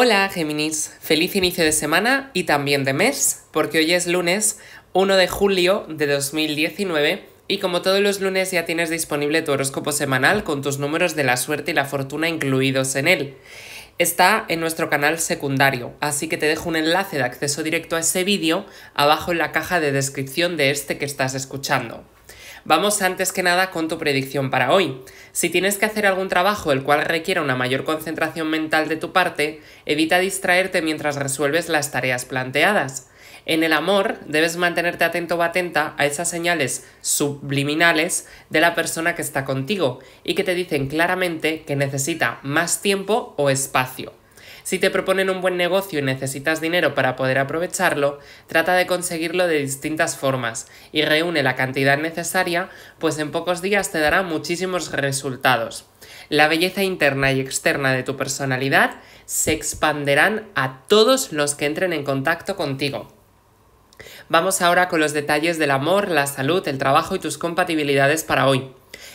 Hola Géminis, feliz inicio de semana y también de mes, porque hoy es lunes 1 de julio de 2019 y como todos los lunes ya tienes disponible tu horóscopo semanal con tus números de la suerte y la fortuna incluidos en él. Está en nuestro canal secundario, así que te dejo un enlace de acceso directo a ese vídeo abajo en la caja de descripción de este que estás escuchando. Vamos antes que nada con tu predicción para hoy. Si tienes que hacer algún trabajo el cual requiera una mayor concentración mental de tu parte, evita distraerte mientras resuelves las tareas planteadas. En el amor debes mantenerte atento o atenta a esas señales subliminales de la persona que está contigo y que te dicen claramente que necesita más tiempo o espacio. Si te proponen un buen negocio y necesitas dinero para poder aprovecharlo, trata de conseguirlo de distintas formas y reúne la cantidad necesaria, pues en pocos días te dará muchísimos resultados. La belleza interna y externa de tu personalidad se expanderán a todos los que entren en contacto contigo. Vamos ahora con los detalles del amor, la salud, el trabajo y tus compatibilidades para hoy.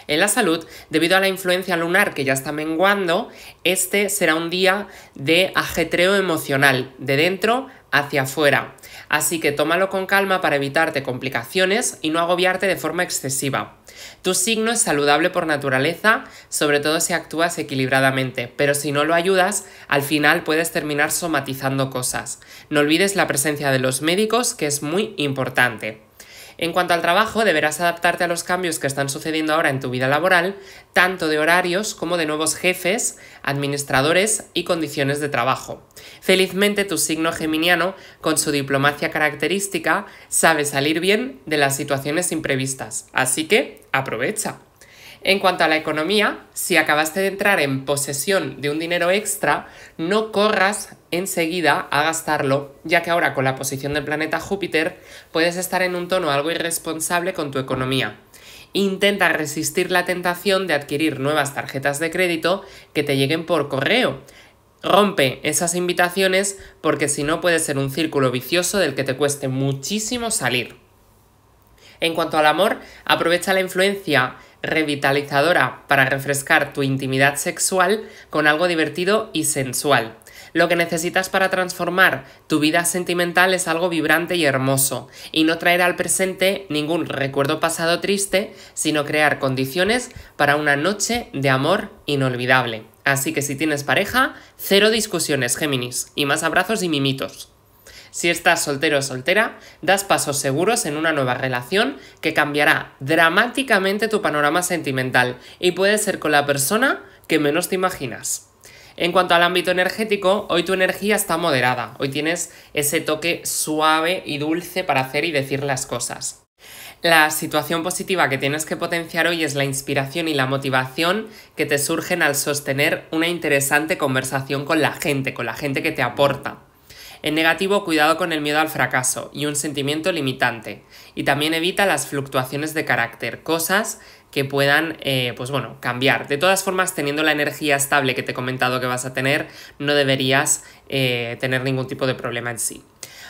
En la salud, debido a la influencia lunar que ya está menguando, este será un día de ajetreo emocional, de dentro hacia afuera. Así que tómalo con calma para evitarte complicaciones y no agobiarte de forma excesiva. Tu signo es saludable por naturaleza, sobre todo si actúas equilibradamente, pero si no lo ayudas, al final puedes terminar somatizando cosas. No olvides la presencia de los médicos, que es muy importante. En cuanto al trabajo, deberás adaptarte a los cambios que están sucediendo ahora en tu vida laboral, tanto de horarios como de nuevos jefes, administradores y condiciones de trabajo. Felizmente tu signo geminiano, con su diplomacia característica, sabe salir bien de las situaciones imprevistas, así que aprovecha. En cuanto a la economía, si acabaste de entrar en posesión de un dinero extra, no corras enseguida a gastarlo, ya que ahora con la posición del planeta Júpiter puedes estar en un tono algo irresponsable con tu economía. Intenta resistir la tentación de adquirir nuevas tarjetas de crédito que te lleguen por correo. Rompe esas invitaciones porque si no puede ser un círculo vicioso del que te cueste muchísimo salir. En cuanto al amor, aprovecha la influencia revitalizadora para refrescar tu intimidad sexual con algo divertido y sensual. Lo que necesitas para transformar tu vida sentimental es algo vibrante y hermoso, y no traer al presente ningún recuerdo pasado triste, sino crear condiciones para una noche de amor inolvidable. Así que si tienes pareja, cero discusiones, Géminis, y más abrazos y mimitos. Si estás soltero o soltera, das pasos seguros en una nueva relación que cambiará dramáticamente tu panorama sentimental y puede ser con la persona que menos te imaginas. En cuanto al ámbito energético, hoy tu energía está moderada, hoy tienes ese toque suave y dulce para hacer y decir las cosas. La situación positiva que tienes que potenciar hoy es la inspiración y la motivación que te surgen al sostener una interesante conversación con la gente, con la gente que te aporta. En negativo, cuidado con el miedo al fracaso y un sentimiento limitante. Y también evita las fluctuaciones de carácter, cosas que puedan, eh, pues bueno, cambiar. De todas formas, teniendo la energía estable que te he comentado que vas a tener, no deberías eh, tener ningún tipo de problema en sí.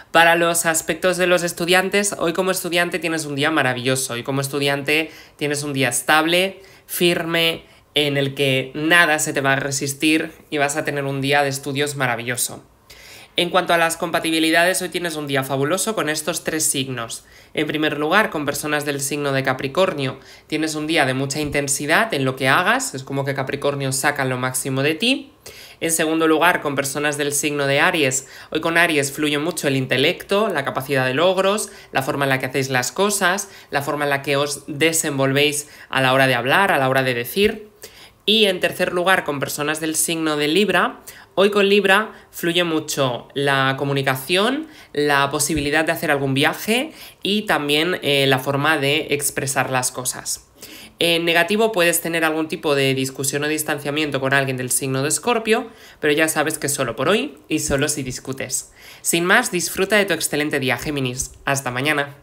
Para los aspectos de los estudiantes, hoy como estudiante tienes un día maravilloso, hoy como estudiante tienes un día estable, firme, en el que nada se te va a resistir y vas a tener un día de estudios maravilloso. En cuanto a las compatibilidades, hoy tienes un día fabuloso con estos tres signos. En primer lugar, con personas del signo de Capricornio, tienes un día de mucha intensidad en lo que hagas, es como que Capricornio saca lo máximo de ti. En segundo lugar, con personas del signo de Aries. Hoy con Aries fluye mucho el intelecto, la capacidad de logros, la forma en la que hacéis las cosas, la forma en la que os desenvolvéis a la hora de hablar, a la hora de decir. Y en tercer lugar, con personas del signo de Libra, Hoy con Libra fluye mucho la comunicación, la posibilidad de hacer algún viaje y también eh, la forma de expresar las cosas. En negativo puedes tener algún tipo de discusión o distanciamiento con alguien del signo de Escorpio, pero ya sabes que solo por hoy y solo si discutes. Sin más, disfruta de tu excelente día, Géminis. Hasta mañana.